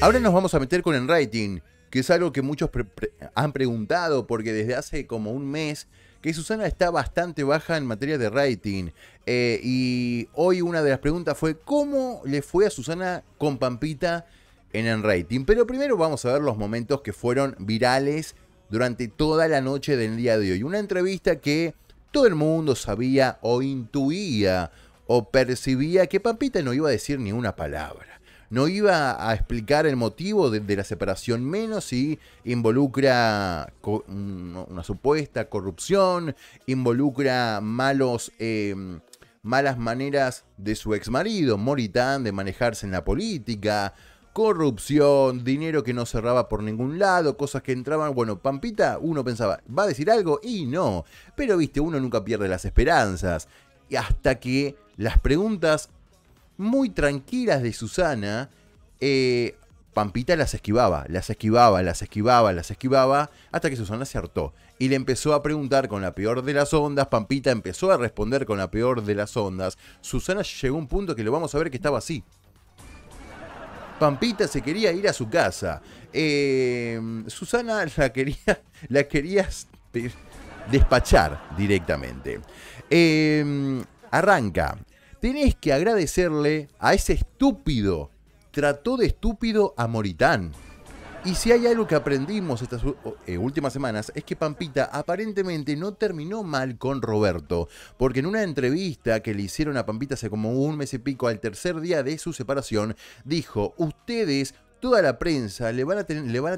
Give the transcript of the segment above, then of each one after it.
Ahora nos vamos a meter con el writing, que es algo que muchos han preguntado porque desde hace como un mes que Susana está bastante baja en materia de writing. Eh, y hoy una de las preguntas fue cómo le fue a Susana con Pampita en el Writing? Pero primero vamos a ver los momentos que fueron virales durante toda la noche del día de hoy. Una entrevista que todo el mundo sabía o intuía o percibía que Pampita no iba a decir ni una palabra. No iba a explicar el motivo de, la separación, menos si involucra una supuesta corrupción, involucra malos, em, malas maneras de su ex marido, Moritán, de manejarse en la política, corrupción, dinero que no cerraba por ningún lado, cosas que entraban. Bueno, Pampita, uno pensaba, ¿va a decir algo? Y no. Pero viste, uno nunca pierde las esperanzas. Y hasta que las preguntas muy tranquilas de Susana, eh, Pampita las esquivaba, las esquivaba, las esquivaba, las esquivaba, hasta que Susana se hartó. Y le empezó a preguntar con la peor de las ondas, Pampita empezó a responder con la peor de las ondas. Susana llegó a un punto que lo vamos a ver que estaba así. Pampita se quería ir a su casa. Eh, Susana la quería, la quería despachar directamente. Eh, Arranca. Tenés que agradecerle a ese estúpido. Trató de estúpido a Moritán. Y si hay algo que aprendimos estas eh, últimas semanas es que Pampita aparentemente no terminó mal con Roberto, porque en una entrevista que le hicieron a Pampita hace como un mes y pico al tercer día de su separación, dijo, ustedes... Toda la prensa le van, a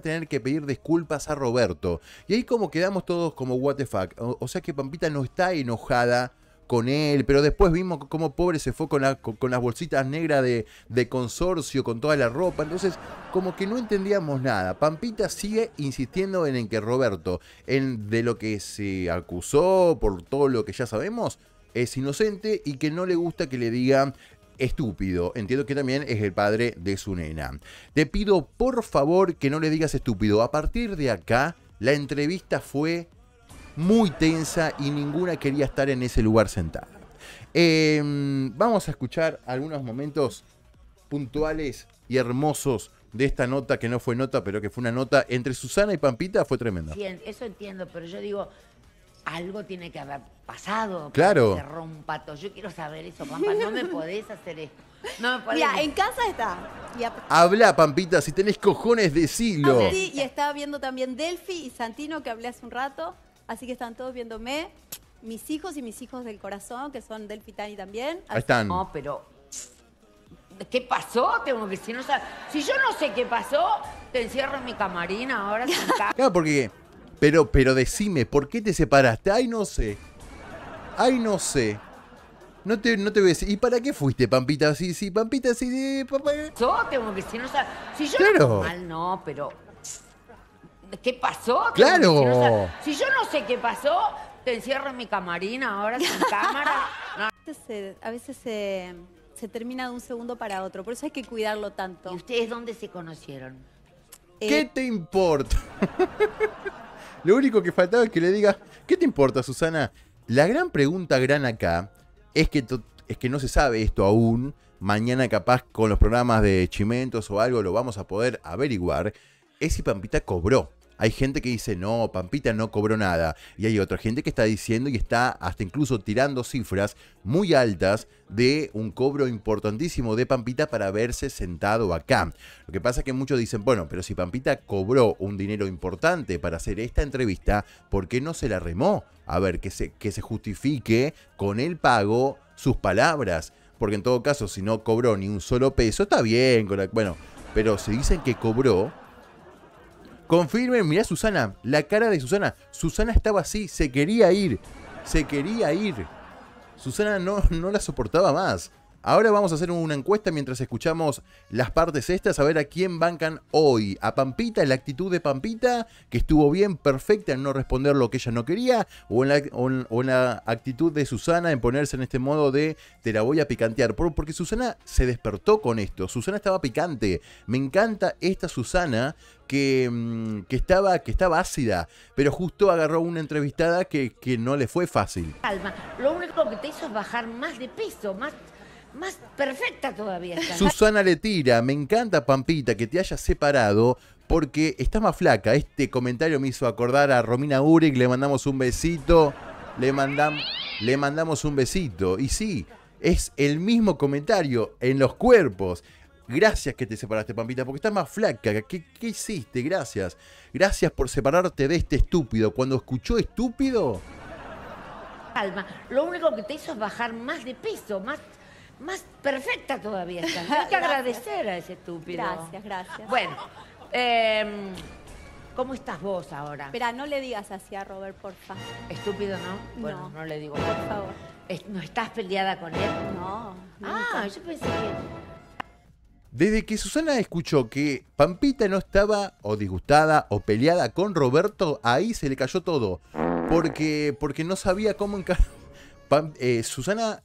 tener que pedir disculpas a Roberto. Y ahí como quedamos todos como what the o sea que Pampita no está enojada con él, pero después vimos cómo pobre se fue con, la, las bolsitas negras de, consorcio, con toda la ropa, entonces como que no entendíamos nada. Pampita sigue insistiendo en, que Roberto, en, de lo que se acusó, por todo lo que ya sabemos, es inocente y que no le gusta que le digan estúpido. Entiendo que también es el padre de su nena. Te pido por favor que no le digas estúpido. A partir de acá, la entrevista fue muy tensa y ninguna quería estar en ese lugar sentada. Em, vamos a escuchar algunos momentos puntuales y hermosos de esta nota, que no fue nota, pero que fue una nota entre Susana y Pampita, fue tremenda. eso entiendo, pero yo digo, algo tiene que haber pasado. Claro. Que se Yo quiero saber eso, Pampa. No me podés hacer esto. No me podés. en casa está. Habla, Pampita, si tenés cojones, decilo. y estaba viendo también Delphi y Santino, que hablé hace un rato. Así que están todos viéndome. Mis hijos y mis hijos del corazón, que son del Pitani también. Ahí están. No, pero. ¿Qué pasó? Tengo que si no sé, Si yo no sé qué pasó, te encierro en mi camarina ahora sin Claro, porque. Pero, pero decime, ¿por qué te separaste? Ay, no sé. Ay, no sé. No te, no te voy a decir. ¿Y para qué fuiste, Pampita? Sí, sí, Pampita, sí, sí, papá. pasó. Tengo que si no sé, Si yo mal no, pero ¿qué pasó? claro. si yo no sé qué pasó, te encierro en mi camarina ahora sin cámara. A veces, se, termina de un segundo para otro, por eso hay que cuidarlo tanto. ¿Y ustedes dónde se conocieron? Eh, ¿Qué te importa? Lo único que faltaba es que le digas, ¿qué te importa, Susana? La gran pregunta gran acá es que, es que no se sabe esto aún. Mañana capaz con los programas de Chimentos o algo lo vamos a poder averiguar. Es si Pampita cobró hay gente que dice, no, Pampita no cobró nada. Y hay otra gente que está diciendo y está hasta incluso tirando cifras muy altas de un cobro importantísimo de Pampita para haberse sentado acá. Lo que pasa es que muchos dicen, bueno, pero si Pampita cobró un dinero importante para hacer esta entrevista, ¿por qué no se la remó? A ver, que se, que se justifique con el pago sus palabras. Porque en todo caso, si no cobró ni un solo peso, está bien. bueno, pero si dicen que cobró, Confirmen, mirá Susana, la cara de Susana. Susana estaba así, se quería ir. Se quería ir. Susana no, no la soportaba más. Ahora vamos a hacer una encuesta mientras escuchamos las partes estas, a ver a quién bancan hoy. A Pampita, la actitud de Pampita, que estuvo bien, perfecta en no responder lo que ella no quería, o en la, actitud de Susana en ponerse en este modo de te la voy a picantear. porque Susana se despertó con esto, Susana estaba picante. Me encanta esta Susana mm, que, estaba, que estaba ácida, pero justo agarró una entrevistada que, que no le fue fácil. Calma, lo único que te hizo es bajar más de peso, más más perfecta todavía. Está. Susana le tira, me encanta Pampita que te hayas separado porque está más flaca. Este comentario me hizo acordar a Romina y le mandamos un besito, le, le mandamos un besito. Y sí, es el mismo comentario en los cuerpos. Gracias que te separaste, Pampita, porque estás más flaca. ¿Qué, ¿Qué, hiciste? Gracias. Gracias por separarte de este estúpido. Cuando escuchó estúpido... Calma, lo único que te hizo es bajar más de peso, más más perfecta todavía está. Hay que agradecer a ese estúpido. Gracias, gracias. Bueno, em, ¿cómo estás vos ahora? Espera, no le digas así a Robert, por favor. Estúpido, ¿no? Bueno, no, le digo. Por favor. ¿No estás peleada con él? No. Ah, yo pensé que... Desde que Susana escuchó que Pampita no estaba o disgustada o peleada con Roberto, ahí se le cayó todo. Porque, porque no sabía cómo encargar... Eh, Susana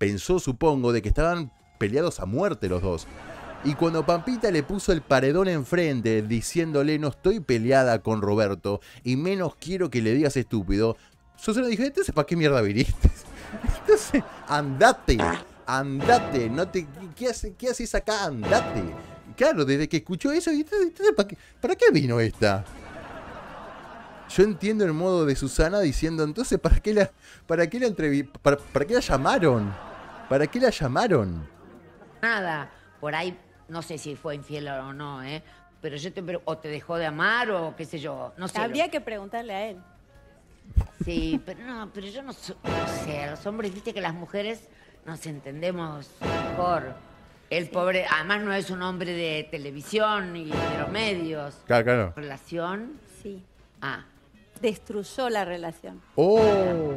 pensó, supongo, de que estaban peleados a muerte los dos. Y cuando Pampita le puso el paredón enfrente, diciéndole no estoy peleada con Roberto y menos quiero que le digas estúpido, Susana dijo, entonces ¿para qué mierda viniste? Entonces, andate, andate, no te, ¿qué, haces, qué haces acá? Andate. Claro, desde que escuchó eso, ¿para, qué, vino esta? Yo entiendo el modo de Susana diciendo, entonces, ¿para qué la, para qué la, para qué la llamaron? ¿Para qué la llamaron? Nada, por ahí no sé si fue infiel o no, ¿eh? Pero yo te o te dejó de amar o qué sé yo, no sé. Habría que preguntarle a él. Sí, pero no, pero yo no, sé, los hombres, viste que las mujeres nos entendemos mejor. El pobre, además no es un hombre de televisión y de los medios. Claro, claro. ¿Relación? Sí. Ah. Destruyó la relación. Oh.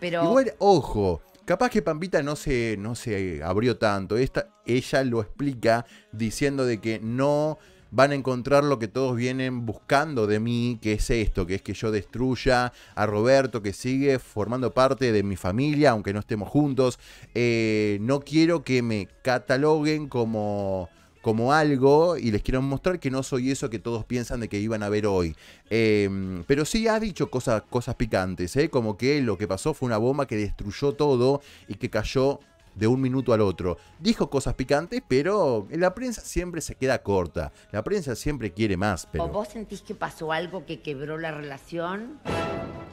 Pero. Igual, ojo, Capaz que Pampita no se, no se abrió tanto. Esta, ella lo explica diciendo de que no van a encontrar lo que todos vienen buscando de mí, que es esto, que es que yo destruya a Roberto, que sigue formando parte de mi familia, aunque no estemos juntos. Eh, no quiero que me cataloguen como como algo y les quiero mostrar que no soy eso que todos piensan de que iban a ver hoy. Em, pero sí ha dicho cosas, cosas picantes, ¿eh? como que lo que pasó fue una bomba que destruyó todo y que cayó de un minuto al otro. Dijo cosas picantes, pero la prensa siempre se queda corta. La prensa siempre quiere más. Pero... vos sentís que pasó algo que quebró la relación?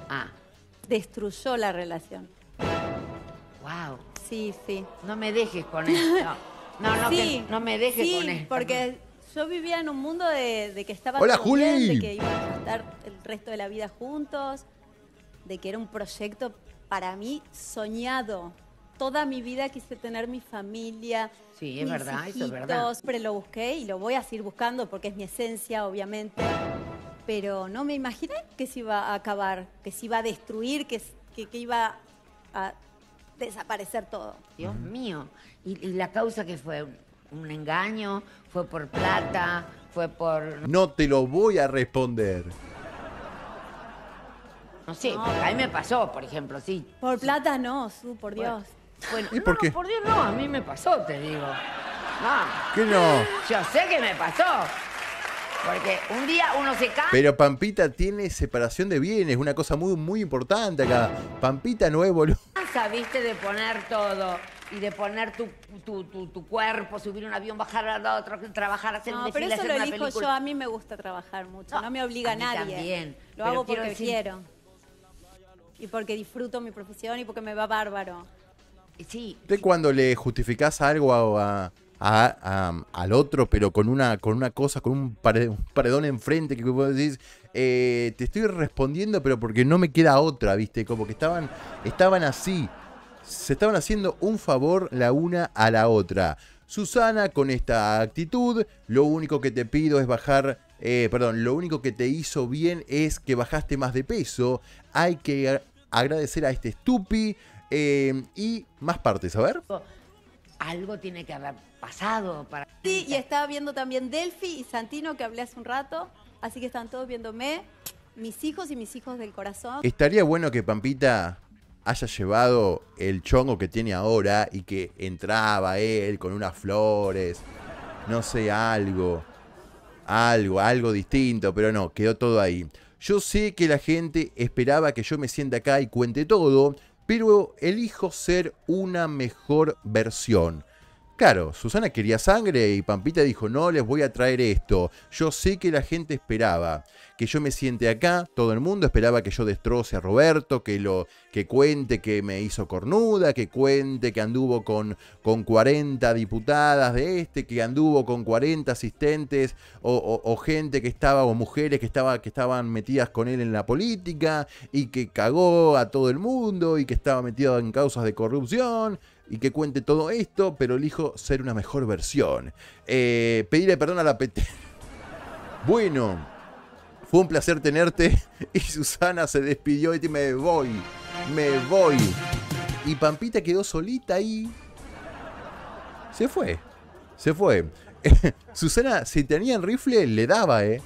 Ah. Destruyó la relación. Wow. Sí, sí. No me dejes con esto. No, no, no me dejes porque yo vivía en un mundo de, que estaba Hola, de que íbamos a estar el resto de la vida juntos, de que era un proyecto para mí soñado. Toda mi vida quise tener mi familia. Sí, es verdad, eso es verdad. Siempre lo busqué y lo voy a seguir buscando porque es mi esencia, obviamente. Pero no me imaginé que se iba a acabar, que se iba a destruir, que, que iba a desaparecer todo. Dios mío. ¿Y, la causa que fue? ¿Un engaño? ¿Fue por plata? ¿Fue por...? No te lo voy a responder. No sé, porque a mí me pasó, por ejemplo, sí. Por plata no, por Dios. ¿Y por por Dios no, a mí me pasó, te digo. No. ¿Qué no? Yo sé que me pasó. Porque un día uno se cae. Pero Pampita tiene separación de bienes, una cosa muy, muy importante acá. Pampita no es boludo. de poner todo? y de poner tu, tu, tu, tu, cuerpo, subir un avión, bajar al otro, trabajar, hacer No, pero eso lo elijo yo, a mí me gusta trabajar mucho, no, me obliga nadie. Lo hago porque quiero, Y porque disfruto mi profesión y porque me va bárbaro. Sí. cuando le justificas algo a, al otro, pero con una, con una cosa, con un, paredón enfrente que vos decís, eh, te estoy respondiendo, pero porque no me queda otra, ¿viste? Como que estaban, estaban así se estaban haciendo un favor la una a la otra. Susana, con esta actitud, lo único que te pido es bajar, eh, perdón, lo único que te hizo bien es que bajaste más de peso. Hay que agradecer a este estupi eh, y más partes, a ver. Algo tiene que haber pasado para... Sí, y estaba viendo también Delphi y Santino, que hablé hace un rato, así que están todos viéndome. Mis hijos y mis hijos del corazón. Estaría bueno que Pampita haya llevado el chongo que tiene ahora y que entraba él con unas flores, no sé, algo, algo, algo distinto, pero no, quedó todo ahí. Yo sé que la gente esperaba que yo me sienta acá y cuente todo, pero elijo ser una mejor versión. Claro, Susana quería sangre y Pampita dijo, no, les voy a traer esto. Yo sé que la gente esperaba que yo me siente acá, todo el mundo esperaba que yo destroce a Roberto, que, lo, que cuente que me hizo cornuda, que cuente que anduvo con, con 40 diputadas de este, que anduvo con 40 asistentes o, o gente que estaba, o mujeres que, estaba, que estaban metidas con él en la política y que cagó a todo el mundo y que estaba metido en causas de corrupción y que cuente todo esto, pero elijo ser una mejor versión. Eh, pedirle perdón a la PT. Bueno, fue un placer tenerte y Susana se despidió y me voy, me voy. Y Pampita quedó solita ahí. Se fue, se fue. Susana, si tenía el rifle, le daba, ¿eh?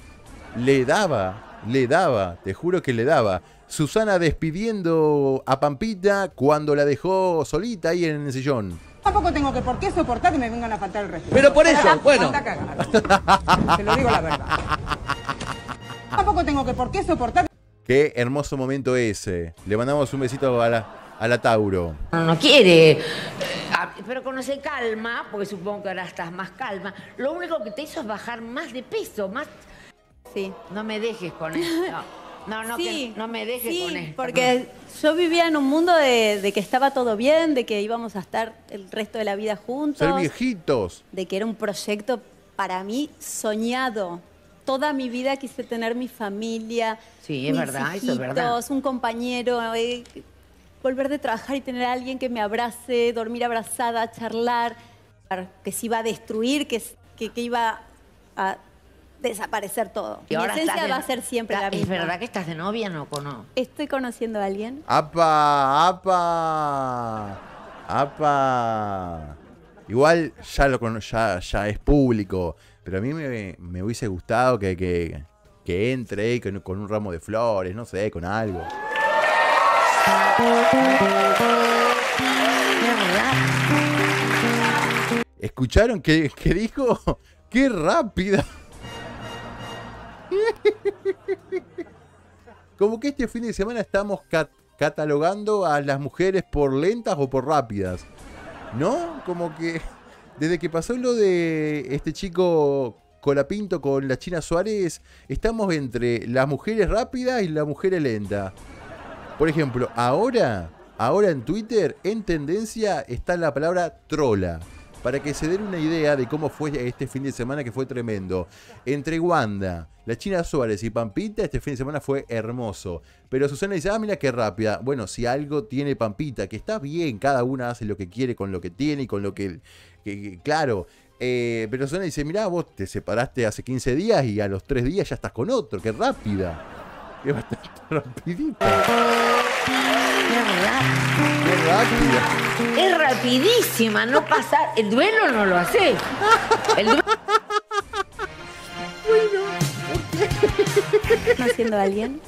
Le daba. Le daba, te juro que le daba. Susana despidiendo a Pampita cuando la dejó solita ahí en el sillón. Tampoco tengo que por qué soportar que me vengan a faltar el respeto. Pero por eso, bueno. Te lo digo la verdad. Tampoco tengo que por qué soportar. Qué hermoso momento ese. Le mandamos un besito a la, a la Tauro. No, no quiere ah, pero cuando se calma, porque supongo que ahora estás más calma, lo único que te hizo es bajar más de peso, más no me dejes con eso. No, no, no, no me dejes con esto. Porque yo vivía en un mundo de, que estaba todo bien, de que íbamos a estar el resto de la vida juntos. Ser viejitos. De que era un proyecto para mí soñado. Toda mi vida quise tener mi familia. Sí, es verdad, es Un compañero. Eh, volver de trabajar y tener a alguien que me abrace, dormir abrazada, charlar. Que se iba a destruir, que, que, que iba a desaparecer todo. Mi esencia va a ser siempre la ¿Es verdad que estás de novia no o no? Estoy conociendo a alguien. ¡Apa! ¡Apa! ¡Apa! Igual ya, lo ya, es público, pero a mí me, hubiese gustado que, entre con, un ramo de flores, no sé, con algo. ¿Escucharon qué, qué dijo? ¡Qué rápida! Como que este fin de semana estamos catalogando a las mujeres por lentas o por rápidas. ¿No? Como que desde que pasó lo de este chico Colapinto con la China Suárez, estamos entre las mujeres rápidas y las mujeres lentas. Por ejemplo, ahora, ahora en Twitter, en tendencia está la palabra trola para que se den una idea de cómo fue este fin de semana que fue tremendo. Entre Wanda, la China Suárez y Pampita, este fin de semana fue hermoso. Pero Susana dice, ah, mira qué rápida. Bueno, si algo tiene Pampita, que está bien, cada una hace lo que quiere con lo que tiene y con lo que... claro, eh, pero Susana dice, mira vos te separaste hace 15 días y a los 3 días ya estás con otro, qué rápida. Qué bastante Es rapidísima, no pasa. El duelo no lo hace. El duelo. Bueno. alguien?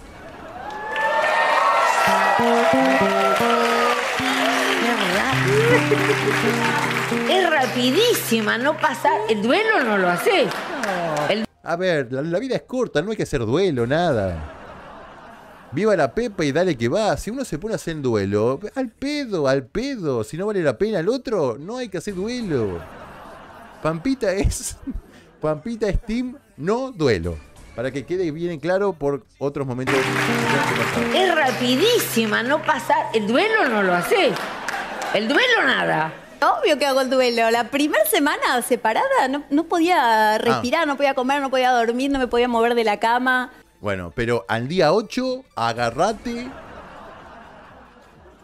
Es rapidísima, no pasa. El duelo no lo hace. A ver, la vida es corta, no hay que hacer duelo, nada. Viva la Pepa y dale que va. Si uno se pone a hacer el duelo, al pedo, al pedo. Si no vale la pena el otro, no hay que hacer duelo. Pampita es. Pampita es team, no duelo. Para que quede bien claro por otros momentos. es rapidísima, no pasa. El duelo no lo hace. El duelo nada. Obvio que hago el duelo. La primera semana separada no, podía respirar, ah. no podía comer, no podía dormir, no me podía mover de la cama. Bueno, pero al día 8, agarrate.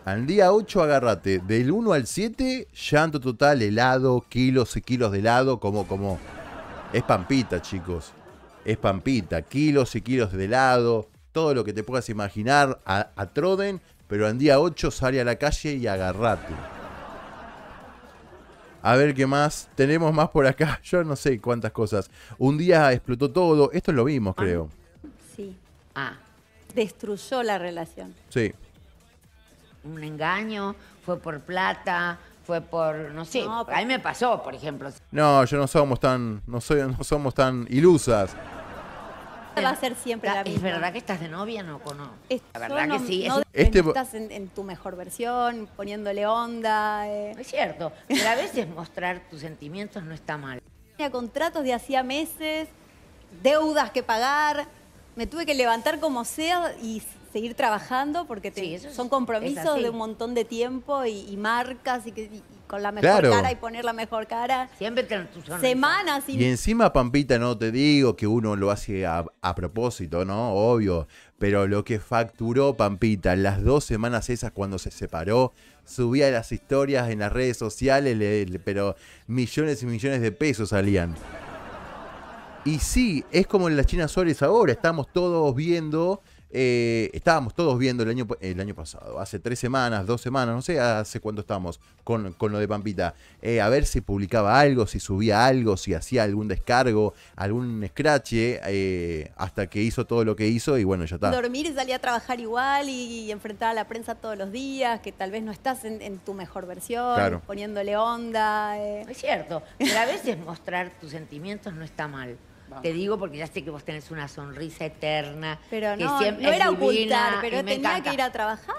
Al día 8, agarrate. Del 1 al 7, llanto total, helado, kilos y kilos de helado, como, como. Es pampita, chicos. Es pampita, kilos y kilos de helado, todo lo que te puedas imaginar a, Troden, pero al día 8 sale a la calle y agarrate. A ver qué más. Tenemos más por acá. Yo no sé cuántas cosas. Un día explotó todo. Esto lo vimos, creo. Ah. Sí. Ah. Destruyó la relación. Sí. Un engaño, fue por plata, fue por no sé no, a mí me pasó por ejemplo no yo no somos tan no soy no somos tan ilusas va a ser siempre es verdad que estás de novia no la verdad que sí este estás en, tu mejor versión poniéndole onda eh. es cierto pero a veces mostrar tus sentimientos no está mal tenía contratos de hacía meses deudas que pagar me tuve que levantar como sea y seguir trabajando porque son compromisos de un montón de tiempo y, marcas y, que, con la mejor cara y poner la mejor cara. Siempre tus Semanas. Y encima, Pampita, no te digo que uno lo hace a, propósito, ¿no? Obvio. Pero lo que facturó Pampita las dos semanas esas cuando se separó, subía las historias en las redes sociales, pero millones y millones de pesos salían. Y sí, es como en la China Suárez ahora, estamos todos viendo eh, estábamos todos viendo el año, el año pasado, hace tres semanas, dos semanas, no sé hace cuánto estábamos con, con lo de Pampita, eh, a ver si publicaba algo, si subía algo, si hacía algún descargo, algún scratch, eh, hasta que hizo todo lo que hizo y bueno, ya está. Dormir y salir a trabajar igual y, enfrentar a la prensa todos los días, que tal vez no estás en, tu mejor versión, poniéndole onda. Es cierto, pero a veces mostrar tus sentimientos no está mal. Te digo porque ya sé que vos tenés una sonrisa eterna. Pero no, no era ocultar, pero tenía que ir a trabajar.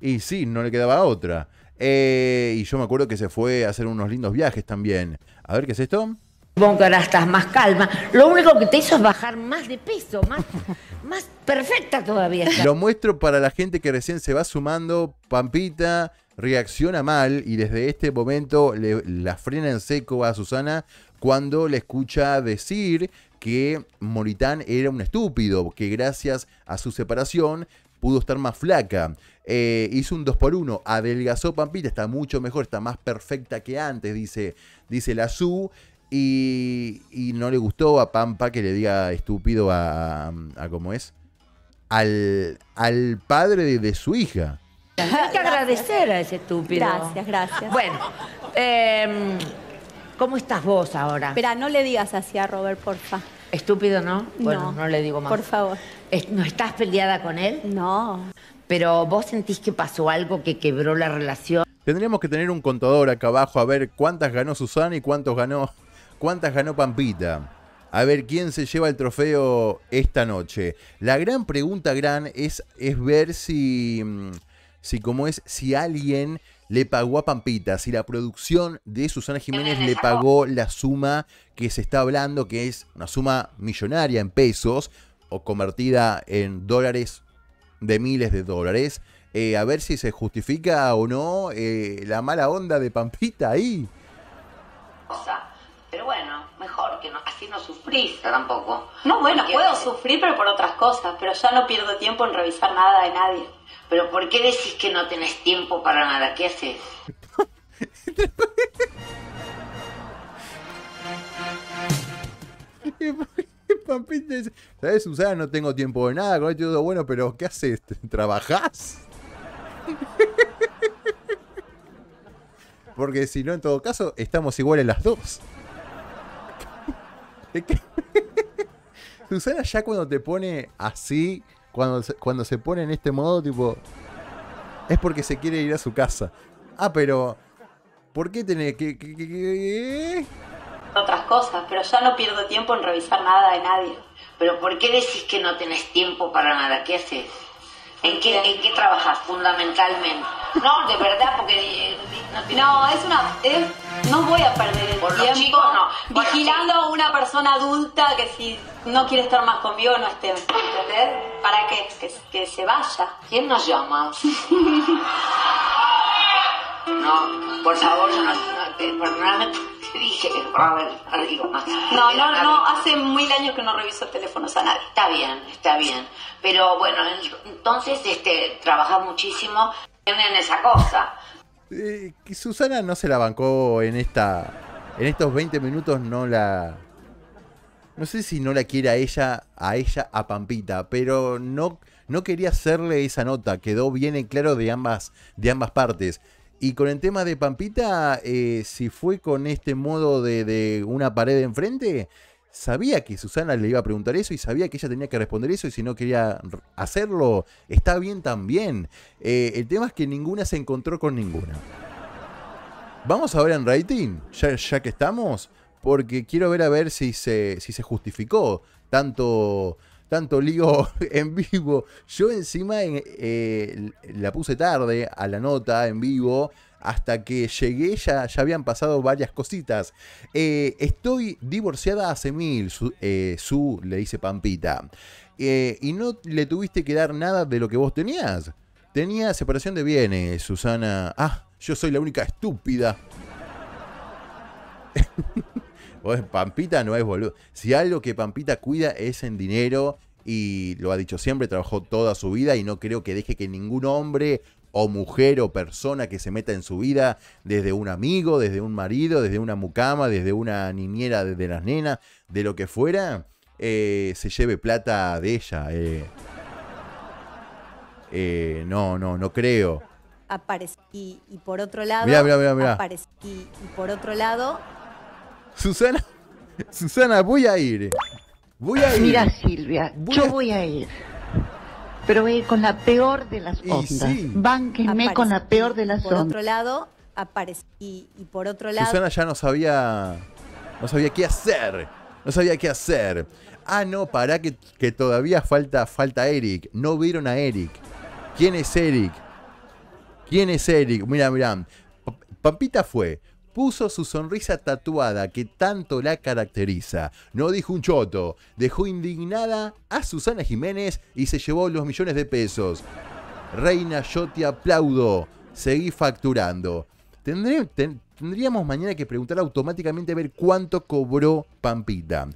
Y sí. no le quedaba otra. Eh, y yo me acuerdo que se fue a hacer unos lindos viajes también. A ver, ¿qué es esto? Supongo que ahora estás más calma. Lo único que te hizo es bajar más de peso, más, más perfecta todavía. Lo muestro para la gente que recién se va sumando. Pampita reacciona mal y desde este momento la frena en seco a Susana cuando le escucha decir que Moritán era un estúpido, que gracias a su separación pudo estar más flaca. Eh, hizo un 2x1, adelgazó Pampita, está mucho mejor, está más perfecta que antes, dice, dice la Su. Y, no le gustó a Pampa que le diga estúpido a, a, cómo es, al, al padre de, su hija. Hay que agradecer a ese estúpido. Gracias, gracias. Bueno, em, ¿Cómo estás vos ahora? Espera, no le digas así a Robert, porfa. Estúpido, ¿no? Bueno, no, no le digo más. Por favor. ¿No estás peleada con él? No. Pero vos sentís que pasó algo que quebró la relación. Tendríamos que tener un contador acá abajo a ver cuántas ganó Susana y cuántos ganó, cuántas ganó Pampita. A ver quién se lleva el trofeo esta noche. La gran pregunta gran es, es ver si, mm, si, como es, si alguien le pagó a Pampita, si la producción de Susana Jiménez le pagó la suma que se está hablando, que es una suma millonaria en pesos o convertida en dólares de miles de dólares. Eh, a ver si se justifica o no eh, la mala onda de Pampita ahí. Pero bueno, mejor que no, así no sufrís tampoco. No, bueno, puedo sufrir, pero por otras cosas, pero ya no pierdo tiempo en revisar nada de nadie. Pero ¿por qué decís que no tenés tiempo para nada? ¿Qué haces? ¿sabes, Susana? No tengo tiempo de nada, con esto bueno, pero ¿qué haces? ¿Trabajás? Porque si no, en todo caso, estamos iguales las dos. Susana ya cuando te pone así, cuando se, cuando se pone en este modo, tipo, es porque se quiere ir a su casa. Ah, pero, ¿por qué tenés que...? Otras cosas, pero ya no pierdo tiempo en revisar nada de nadie. Pero ¿por qué decís que no tenés tiempo para nada? ¿Qué haces? ¿En qué, ¿En qué trabajas fundamentalmente? No, de verdad, porque... Eh, no, es una no voy a perder el tiempo vigilando a una persona adulta que si no quiere estar más conmigo no esté, ¿Para qué? Que, se vaya. ¿Quién nos llama? No, por favor, eh, perdóname te dije que no digo más. No, no, no, hace mil años que no reviso teléfonos a nadie. Está bien, está bien. Pero bueno, entonces este, trabaja muchísimo en esa cosa. Eh, Susana no se la bancó en esta. En estos 20 minutos no la. No sé si no la quiere a ella, a ella, a Pampita, pero no, no quería hacerle esa nota. Quedó bien en claro de ambas, de ambas partes. Y con el tema de Pampita, eh, si fue con este modo de, de una pared enfrente, sabía que Susana le iba a preguntar eso y sabía que ella tenía que responder eso y si no quería hacerlo, está bien también. Eh, el tema es que ninguna se encontró con ninguna. Vamos a ver en rating, ya, que estamos, porque quiero ver a ver si si se justificó tanto tanto lío en vivo. Yo encima eh, la puse tarde a la nota en vivo. Hasta que llegué ya, ya habían pasado varias cositas. Eh, estoy divorciada hace mil, su, eh, su le dice Pampita. y no le tuviste que dar nada de lo que vos tenías. Tenía separación de bienes, Susana. Ah, yo soy la única estúpida. Pampita no es boludo. Si algo que Pampita cuida es en dinero y lo ha dicho siempre, trabajó toda su vida y no creo que deje que ningún hombre o mujer o persona que se meta en su vida, desde un amigo, desde un marido, desde una mucama, desde una niñera, desde las nenas, de lo que fuera, eh, se lleve plata de ella. Eh. Eh, no, no, no creo. Aparece. Y, por otro lado. Mira, mira, mira, y por otro lado, Susana, Susana, voy a ir. Voy a ir. Mira, Silvia, yo voy a ir. Pero voy a ir con la peor de las ondas. Sí. Bánquenme con la peor de las cosas. Por otro lado, aparece. Y, por otro lado. Susana ya no sabía. No sabía qué hacer. No sabía qué hacer. Ah, no, pará, que, todavía falta, falta Eric. No vieron a Eric. ¿Quién es Eric? ¿Quién es Eric? Mira, mira. Pampita fue puso su sonrisa tatuada que tanto la caracteriza. No dijo un choto, dejó indignada a Susana Jiménez y se llevó los millones de pesos. Reina, yo te aplaudo. Seguí facturando. tendríamos mañana que preguntar automáticamente a ver cuánto cobró Pampita.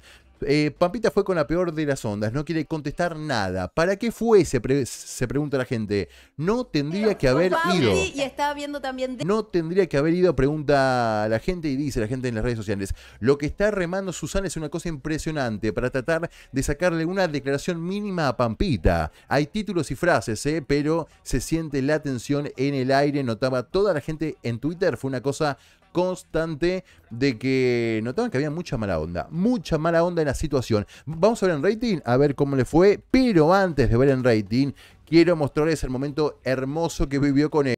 Eh, Pampita fue con la peor de las ondas, no quiere contestar nada. ¿Para qué fue? Se, pregunta la gente. No tendría que haber ido. Y viendo también. No tendría que haber ido, pregunta la gente y dice la gente en las redes sociales. Lo que está remando Susana es una cosa impresionante para tratar de sacarle una declaración mínima a Pampita. Hay títulos y frases, eh, pero se siente la tensión en el aire. Notaba toda la gente en Twitter. Fue una cosa constante de que notaban que había mucha mala onda, mucha mala onda en la situación. Vamos a ver en rating, a ver cómo le fue, pero antes de ver en rating, quiero mostrarles el momento hermoso que vivió con él.